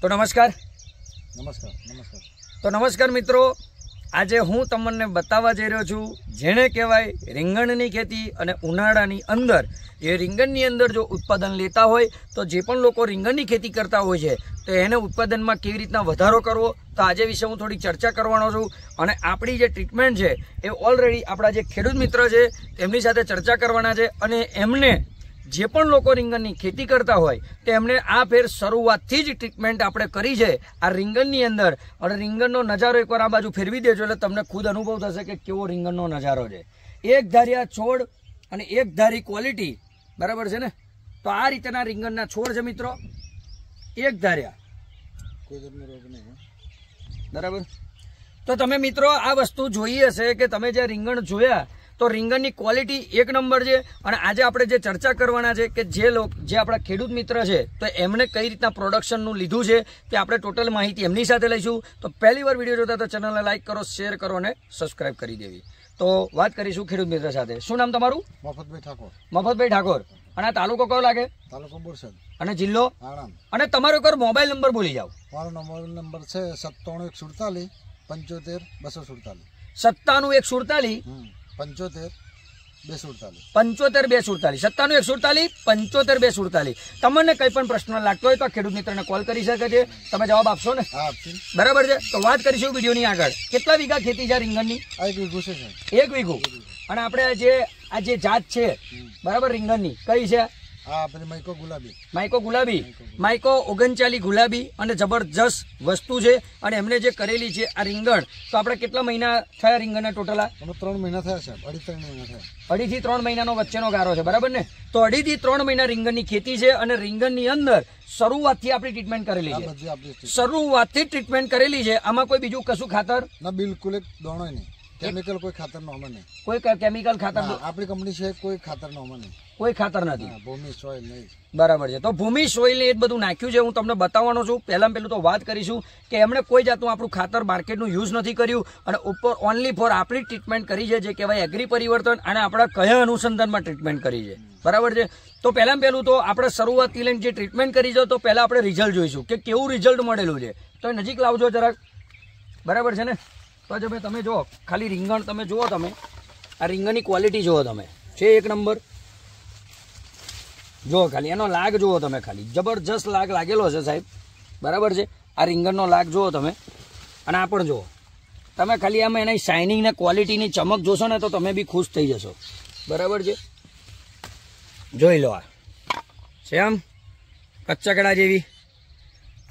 તો નમસ્કાર નમસ્કાર નમસ્કાર તો નમસ્કાર મિત્રો આજે હું તમને બતાવવા જઈ રહ્યો છું જેણે કહેવાય રીંગણની ખેતી અને ઉનાળાની અંદર એ રીંગણની અંદર જો ઉત્પાદન લેતા હોય તો જે પણ લોકો રીંગણની ખેતી કરતા હોય છે તો એને ઉત્પાદનમાં કેવી રીતના વધારો કરવો તો આજે વિશે હું થોડી ચર્ચા કરવાનો છું અને આપણી જે ટ્રીટમેન્ટ છે એ ઓલરેડી આપણા જે ખેડૂત મિત્ર છે તેમની સાથે ચર્ચા કરવાના છે અને એમને જે પણ લોકો રીંગણની ખેતી કરતા હોય તેમણે આ ફેર શરૂઆતથી જ ટ્રીટમેન્ટ આપણે કરી છે આ રીંગણની અંદર અને રીંગણનો નજારો એકવાર આ બાજુ ફેરવી દેજો એટલે તમને ખુદ અનુભવ થશે કે કેવો રીંગણનો નજારો છે એક ધારિયા છોડ અને એક ધારી ક્વોલિટી બરાબર છે ને તો આ રીતેના રીંગણના છોડ છે મિત્રો એક ધાર્યા બરાબર તો તમે મિત્રો આ વસ્તુ જોઈ હશે કે તમે જે રીંગણ જોયા તો રીંગણની ક્વોલિટી એક નંબર છે અને આજે આપણે જે ચર્ચા કરવાના છે કે જે લોકો જે આપણા ખેડૂત મિત્ર છે તો એમણે કઈ રીતના પ્રોડક્શનનું લીધું છે તે આપણે ટોટલ માહિતી એમની સાથે લઈશું તો પહેલી વાર વિડીયો જોતા તો ચેનલને લાઇક કરો શેર કરો અને સબસ્ક્રાઇબ કરી દેવી તો વાત કરીશું ખેડૂત મિત્ર સાથે શું નામ તમારું મફતભાઈ ઠાકોર મફતભાઈ ઠાકોર અને તાલુકો કયો લાગે તાલુકો બોરસદ અને જિલ્લો આણંદ અને તમારો એક મોબાઈલ નંબર બોલી જાઓ મારો મોબાઈલ નંબર છે સત્તાણું એક સુડતાલીસ પંચોતેર બસો સુડતાલીસ સત્તાનું એક સુડતાલીસ પંચોતેર બે સુડતાલીસ પંચોતેર બે સુડતાલીસ સત્તાનું એક સુડતાલીસ પંચોતેર બે સુડતાલીસ તમને કંઈ પણ પ્રશ્ન લાગતો હોય તો ખેડૂત મિત્રને કોલ કરી શકે છે તમે જવાબ આપશો ને બરાબર છે તો વાત કરીશું વિડીયોની આગળ કેટલા વીઘા ખેતી છે રીંગણની એક વીઘું છે એક વીઘું અને આપણે જે આ જે જાત છે બરાબર રીંગણની કઈ છે હા ગુલાબી માઇકો ઓગણચાલી ગુલાબી અને જબરજસ્ત વસ્તુ છે અને એમને જે કરેલી છે આ રીંગણ તો આપણે કેટલા મહિના થયા રીંગણના ટોટલ ત્રણ મહિના થયા છે અઢીથી ત્રણ મહિનાનો વચ્ચેનો ગારો છે બરાબર ને તો અઢીથી ત્રણ મહિના રીંગણની ખેતી છે અને રીંગણની અંદર શરૂઆતથી આપણે ટ્રીટમેન્ટ કરેલી છે શરૂઆતથી ટ્રીટમેન્ટ કરેલી છે આમાં કોઈ બીજું કશું ખાતર બિલકુલ એક દોણો નહીં કેમિકલ કોઈ ખાતર નો અમે નહીં કોઈ કેમિકલ ખાતર આપણી કંપની છે કોઈ ખાતર નો અમે નહીં કોઈ ખાતર નથી ભૂમિ સોઇલ નહીં બરાબર છે તો ભૂમિ સોઇલ એ બધું નાખ્યું છે હું તમને બતાવવાનો છું પહેલાં પહેલું તો વાત કરીશું કે એમણે કોઈ જાતનું આપણું ખાતર માર્કેટનું યુઝ નથી કર્યું અને ઉપર ઓનલી ફોર આપણી ટ્રીટમેન્ટ કરી છે જે કહેવાય એગ્રી પરિવર્તન અને આપણા કયા અનુસંધાનમાં ટ્રીટમેન્ટ કરી છે બરાબર છે તો પહેલાં પહેલું તો આપણે શરૂઆતથી લઈને જે ટ્રીટમેન્ટ કરી છે તો પહેલાં આપણે રિઝલ્ટ જોઈશું કે કેવું રિઝલ્ટ મળેલું છે તો નજીક લાવજો જરાક બરાબર છે ને તો આજે ભાઈ તમે જુઓ ખાલી રીંગણ તમે જુઓ તમે આ રીંગણની ક્વોલિટી જુઓ તમે છે એક નંબર જુઓ ખાલી એનો લાગ જુઓ તમે ખાલી જબરજસ્ત લાગ લાગેલો છે સાહેબ બરાબર છે આ રીંગણનો લાગ જુઓ તમે અને આ પણ જુઓ તમે ખાલી આમાં એની શાઇનિંગ ને ક્વોલિટીની ચમક જોશો ને તો તમે બી ખુશ થઈ જશો બરાબર છે જોઈ લો આ છે આમ કચ્ચકડા જેવી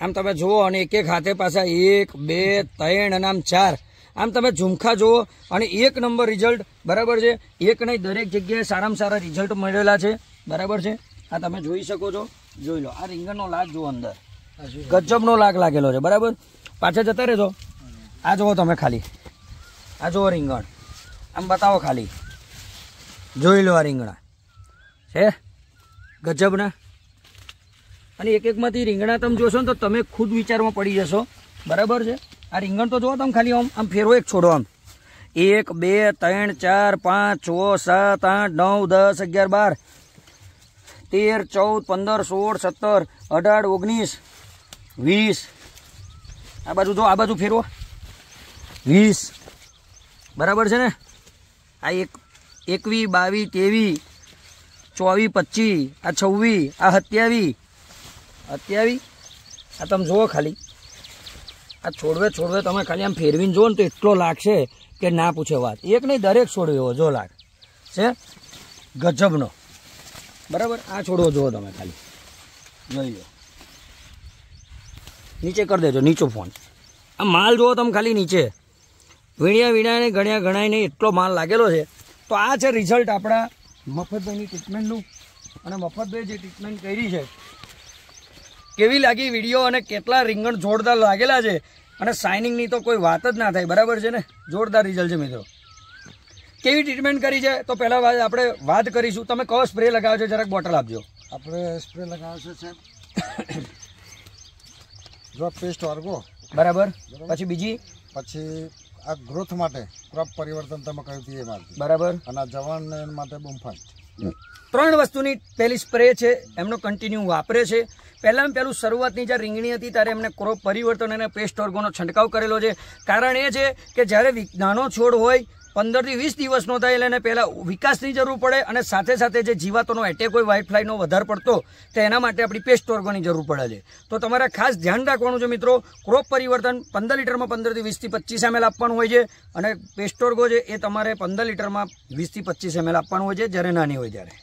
આમ તમે જુઓ અને એક એક હાથે પાછા એક બે ત્રણ અને આમ ચાર આમ તમે ઝુમખા જુઓ અને એક નંબર રિઝલ્ટ બરાબર છે એક નહીં દરેક જગ્યાએ સારામાં સારા રિઝલ્ટ મળેલા છે બરાબર છે આ તમે જોઈ શકો છો જોઈ લો આ રીંગણનો લાગ જુઓ અંદર ગજબનો લાગ લાગેલો છે બરાબર પાછળ જતા રહેજો આ જુઓ તમે ખાલી આ જુઓ રીંગણ આમ બતાવો ખાલી જોઈ લો આ રીંગણા છે ગજબના અને એક એકમાંથી રીંગણા તમે જોશો ને તો તમે ખુદ વિચારમાં પડી જશો બરાબર છે આ રીંગણ તો જોવો તમે ખાલી આમ આમ ફેરો એક છોડો આમ એક બે ત્રણ ચાર પાંચ છ સાત આઠ નવ દસ અગિયાર બાર તેર ચૌદ પંદર સોળ સત્તર અઢાર ઓગણીસ વીસ આ બાજુ જો આ બાજુ ફેરવો વીસ બરાબર છે ને આ એક એકવીસ બાવીસ તેવી ચોવીસ પચીસ આ છવ્વીસ આ સત્યાવીસ અત્યાવી આ તમે જુઓ ખાલી આ છોડવે છોડવે તમે ખાલી આમ ફેરવીને જુઓ ને તો એટલો લાગશે કે ના પૂછે વાત એક નહીં દરેક છોડવો એવો જો લાગ છે ગજબનો બરાબર આ છોડવો જુઓ તમે ખાલી જોઈ લો નીચે કરી દેજો નીચો ફોન આ માલ જુઓ તમે ખાલી નીચે વીણ્યા વીણાને ગણ્યા ગણાઈને એટલો માલ લાગેલો છે તો આ છે રિઝલ્ટ આપણા મફતભાઈની ટ્રીટમેન્ટનું અને મફતભાઈ જે ટ્રીટમેન્ટ કરી છે કેવી લાગી વિડીયો અને કેટલા રીંગણ જોરદાર લાગેલા છે અને શાઇનિંગની તો કોઈ વાત જ ના થાય બરાબર છે ને જોરદાર રિઝલ્ટ છે મિત્રો કેવી ટ્રીટમેન્ટ કરી છે તો પહેલાં વાત આપણે વાત કરીશું તમે કયો સ્પ્રે લગાવ્યો છે જરાક બોટલ આપજો આપણે સ્પ્રે લગાવ્યો છે જો પેસ્ટ વાર્ગો બરાબર પછી બીજી પછી આ ગ્રોથ માટે ક્રોપ પરિવર્તન તમે કહ્યું હતું એ મારતી બરાબર અને જવાન માટે બૂમફાસ્ટ ત્રણ વસ્તુની પહેલી સ્પ્રે છે એમનો કન્ટિન્યુ વાપરે છે પહેલાં પહેલું શરૂઆતની જ્યારે રીંગણી હતી ત્યારે એમને ક્રોપ પરિવર્તન અને પેસ્ટ ઓર્ગોનો છંટકાવ કરેલો છે કારણ એ છે કે જ્યારે નાનો છોડ હોય પંદરથી વીસ દિવસનો થાય એટલે પહેલાં વિકાસની જરૂર પડે અને સાથે સાથે જે જીવાતોનો એટેક હોય વ્હાઇટ વધારે પડતો તો એના માટે આપણી પેસ્ટ ઓર્ગોની જરૂર પડે છે તો તમારે ખાસ ધ્યાન રાખવાનું છે મિત્રો ક્રોપ પરિવર્તન પંદર લીટરમાં પંદરથી વીસથી પચીસ એમ આપવાનું હોય છે અને પેસ્ટોર્ગો છે એ તમારે પંદર લીટરમાં વીસથી પચીસ એમએલ આપવાનું હોય છે જ્યારે નાની હોય ત્યારે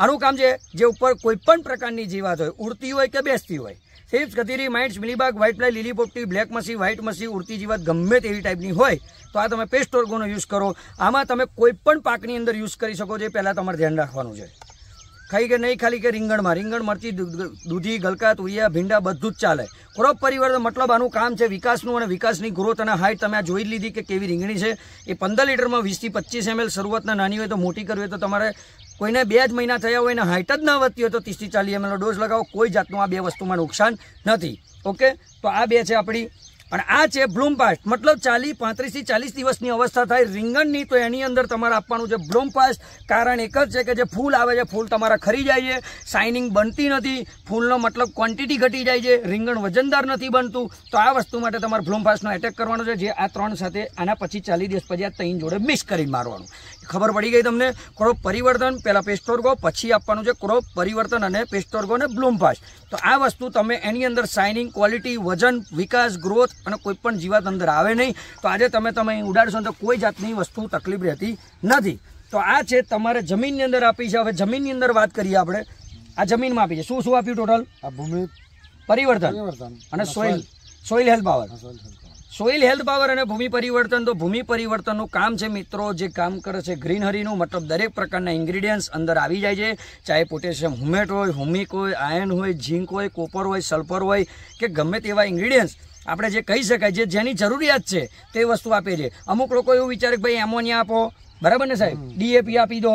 આનું કામ છે જે ઉપર કોઈપણ પ્રકારની જીવાત હોય ઉડતી હોય કે બેસતી હોય સેપ્સ ગતિરી માઇટ્સ મિલીબાગ વ્હાઇટ ફ્લાય લીલી પોપટી બ્લેક મસી વ્હાઇટ મસી ઉડતી જીવાત ગમે તેવી ટાઈપની હોય તો આ તમે પેસ્ટ ઓર્ગોનો યુઝ કરો આમાં તમે કોઈપણ પાકની અંદર યુઝ કરી શકો છો એ પહેલાં તમારે ધ્યાન રાખવાનું છે ખાઈ કે નહીં ખાલી કે રીંગણમાં રીંગણ મરચી દૂધી ગલકા તુરિયા ભીંડા બધું જ ચાલે ક્રોપ પરિવર્તન મતલબ આનું કામ છે વિકાસનું અને વિકાસની ગ્રોથ અને હાઇટ તમે આ જોઈ લીધી કે કેવી રીંગણી છે એ પંદર લીટરમાં વીસથી પચીસ એમએલ શરૂઆતના નાની હોય તો મોટી કરવી હોય તો તમારે કોઈને બે જ મહિના થયા હોય અને હાઇટ જ ન વધતી હોય તો ત્રીસથી ચાલીસ એમએલનો ડોઝ લગાવો કોઈ જાતનું આ બે વસ્તુમાં નુકસાન નથી ઓકે તો આ બે છે આપણી અને આ છે બ્લૂમ પાસ્ટ મતલબ ચાલીસ પાંત્રીસથી ચાલીસ દિવસની અવસ્થા થાય રીંગણની તો એની અંદર તમારે આપવાનું છે બ્લૂમ કારણ એક જ છે કે જે ફૂલ આવે છે ફૂલ તમારા ખરી જાય છે શાઇનિંગ બનતી નથી ફૂલનો મતલબ ક્વોન્ટિટી ઘટી જાય છે રીંગણ વજનદાર નથી બનતું તો આ વસ્તુ માટે તમારે બ્લૂમ એટેક કરવાનો છે જે આ ત્રણ સાથે આના પછી ચાલી દિવસ પછી આ ત્રણ જોડે મિક્સ કરી મારવાનું ખબર પડી ગઈ તમને ક્રોપ પરિવર્તન પહેલાં પેસ્ટોર્ગો પછી આપવાનું છે ક્રોપ પરિવર્તન અને પેસ્ટોર્ગો અને બ્લૂમ તો આ વસ્તુ તમે એની અંદર શાઇનિંગ ક્વોલિટી વજન વિકાસ ગ્રોથ અને કોઈ પણ જીવાત અંદર આવે નહીં તો આજે તમે તમે ઉડાડશો તો કોઈ જાતની વસ્તુ તકલીફ રહેતી નથી તો આ છે તમારે જમીનની અંદર આપી છે હવે જમીનની અંદર વાત કરીએ આપણે આ જમીનમાં આપી છે શું શું આપ્યું ટોટલ આ પરિવર્તન અને soil soil health power soil health power અને ભૂમિ પરિવર્તન તો ભૂમિ પરિવર્તનનું કામ છે મિત્રો જે કામ કરે છે ગ્રીનહરીનું મતલબ દરેક પ્રકારના ઇન્ગ્રીડિયન્ટ્સ અંદર આવી જાય છે ચાહે પોટેશિયમ હુમેટ હોય હુમિક હોય આયર્ન હોય ઝીંક હોય કોપર હોય સલ્ફર હોય કે ગમે તેવા ઇન્ગ્રીડિયન્ટ્સ આપણે જે કહી શકાય જે જેની જરૂરિયાત છે તે વસ્તુ આપે છે અમુક લોકો એવું વિચારે કે ભાઈ એમોનિયા આપો બરાબર ને સાહેબ ડીએપી આપી દો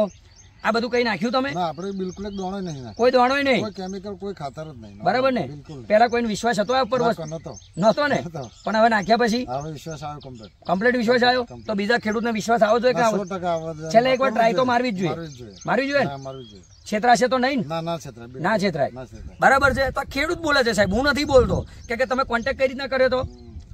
આ બધું કઈ નાખ્યું તમે ના બિલકુલ કોઈ દોણો નહીં કેમિકલ કોઈ ખાતર જ નહીં બરાબર ને પેલા કોઈને વિશ્વાસ હતો આ ને પણ હવે નાખ્યા પછી વિશ્વાસ આવ્યો કમ્પ્લીટ કમ્પ્લીટ વિશ્વાસ આવ્યો તો બીજા ખેડૂત ને વિશ્વાસ આવો જોઈએ કે આવો છેલ્લે એકવાર ટ્રાય તો મારવી જ જોઈએ મારવી જોઈએ છેતરાશે તો નહીં ના છેતરાય બરાબર છે તો ખેડૂત બોલે છે સાહેબ હું નથી બોલતો કે તમે કોન્ટેક્ટ કઈ રીતના કર્યો તો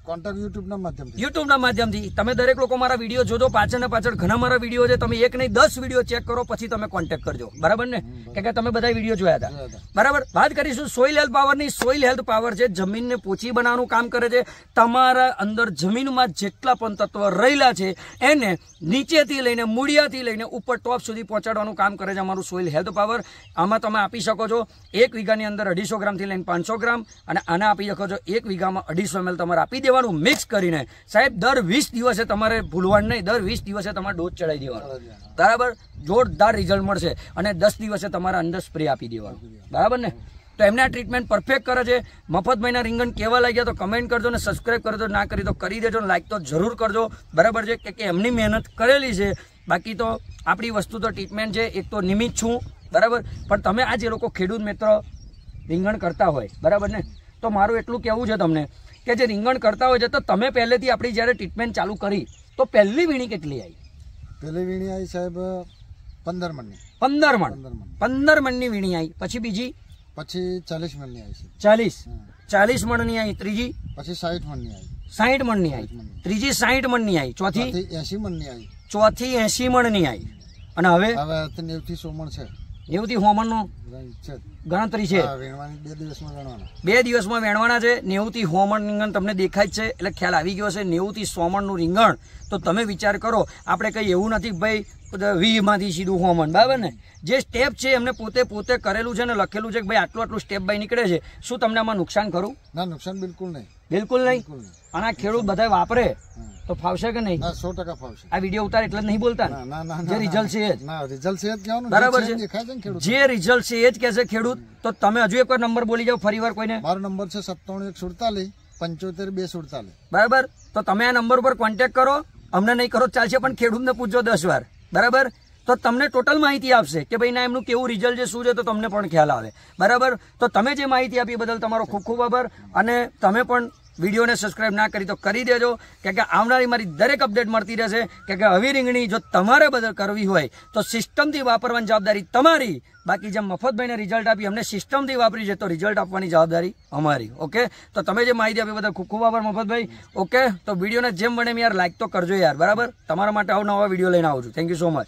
કોન્ટેક્ટ યુટ્યુબના માધ્યમથી યુટ્યુબના માધ્યમથી તમે દરેક લોકો મારા વિડીયો જોજો પાછળ ને પાછળ ઘણા મારા વિડીયો છે તમે એક નહીં દસ વિડીયો ચેક કરો પછી તમે કોન્ટેક્ટ કરજો બરાબર ને કે તમે બધા વિડીયો જોયા હતા બરાબર વાત કરીશું સોઇલ હેલ્થ પાવરની સોઇલ હેલ્થ પાવર છે જમીનને પોચી બનાવવાનું કામ કરે છે તમારા અંદર જમીનમાં જેટલા પણ તત્વ રહેલા છે એને નીચેથી લઈને મૂળિયાથી લઈને ઉપર ટોપ સુધી પહોંચાડવાનું કામ કરે છે અમારું સોઇલ હેલ્થ પાવર આમાં તમે આપી શકો છો એક વીઘાની અંદર અઢીસો ગ્રામથી લઈને પાંચસો ગ્રામ અને આને આપી શકો છો એક વીઘામાં અઢીસો એમએલ તમારે આપી દેવાનું મિક્સ કરીને સાહેબ દર વીસ દિવસે તમારે ભૂલવાનું નહીં દર વીસ દિવસે તમારે ડોઝ ચડાવી દેવાનો બરાબર જોરદાર રિઝલ્ટ મળશે અને દસ દિવસે તમારે તમારા અંદર સ્પ્રે આપી દેવાનો બરાબર ને તો એમને આ ટ્રીટમેન્ટ પરફેક્ટ કરે છે મફત મહિના રીંગણ કેવા લાગ્યા તો કમેન્ટ કરજો ને સબસ્ક્રાઈબ કરજો ના કરી તો કરી દેજો લાઈક તો જરૂર કરજો બરાબર છે કે એમની મહેનત કરેલી છે બાકી તો આપણી વસ્તુ તો ટ્રીટમેન્ટ છે એક તો નિમિત્ત છું બરાબર પણ તમે આ જે લોકો ખેડૂત મિત્ર રીંગણ કરતા હોય બરાબર ને તો મારું એટલું કહેવું છે તમને કે જે રીંગણ કરતા હોય છે તો તમે પહેલેથી આપણી જ્યારે ટ્રીટમેન્ટ ચાલુ કરી તો પહેલી વીણી કેટલી આવી પહેલી વીણી આવી સાહેબ પંદર મણની પંદર મણ પંદર મણની વીણી આવી પછી બીજી પછી ચાલીસ મણની આવી ચાલીસ ચાલીસ મણની આવી ત્રીજી પછી સાહીઠ મણની આવી સાહીઠ મણની આવી ત્રીજી સાહીઠ મણની આવી ચોથી એસી મણની આવી ચોથી એસી મણની આવી અને હવે હવે નેવથી સો મણ છે એવું થી હોમનનું ગણતરી છે બે દિવસમાં વેણવાના છે નેવુંથી હોમણ રીંગણ તમને દેખાય છે એટલે ખ્યાલ આવી ગયો છે નેવુંથી સોમણનું રીંગણ તો તમે વિચાર કરો આપણે કંઈ એવું નથી ભાઈ વીમાંથી સીધું હોમણ બરાબર ને જે સ્ટેપ છે એમને પોતે પોતે કરેલું છે ને લખેલું છે કે ભાઈ આટલું આટલું સ્ટેપ બાય નીકળે છે શું તમને આમાં નુકસાન ખરું ના નુકસાન બિલકુલ નહીં બિલકુલ નહીં અને આ ખેડૂત બધા વાપરે તો ફાવશે કે નહીં સો ટકા ફાવશે આ વિડીયો ઉતારે એટલે નહીં બોલતા જે રિઝલ્ટ છે બરાબર છે જે રિઝલ્ટ છે એ જ કહેશે ખેડૂત તો તમે હજુ એક નંબર બોલી જાવ ફરી વાર કોઈને મારો નંબર છે સત્તાણું એક સુડતાલીસ પંચોતેર બે સુડતાલીસ બરાબર તો તમે આ નંબર ઉપર કોન્ટેક્ટ કરો અમને નહીં કરો ચાલશે પણ ખેડૂતને પૂછજો દસ વાર બરાબર તો તમને ટોટલ માહિતી આપશે કે ભાઈ ના એમનું કેવું રિઝલ્ટ છે શું છે તો તમને પણ ખ્યાલ આવે બરાબર તો તમે જે માહિતી આપી બદલ તમારો ખૂબ ખૂબ આભાર અને તમે પણ વિડીયોને સબસ્ક્રાઈબ ના કરી તો કરી દેજો કે કે આવનારી મારી દરેક અપડેટ મળતી રહેશે કે કે હવે રીંગણી જો તમારે બદલ કરવી હોય તો સિસ્ટમથી વાપરવાની જવાબદારી તમારી બાકી જેમ મફતભાઈને રિઝલ્ટ આપી અમને સિસ્ટમથી વાપરી છે તો રિઝલ્ટ આપવાની જવાબદારી અમારી ઓકે તો તમે જે માહિતી આપી બધા ખૂબ ખૂબ આભાર મફતભાઈ ઓકે તો વિડીયોને જેમ બને યાર લાઇક તો કરજો યાર બરાબર તમારા માટે આવું નવા વિડીયો લઈને આવું છું થેન્ક યુ સો મચ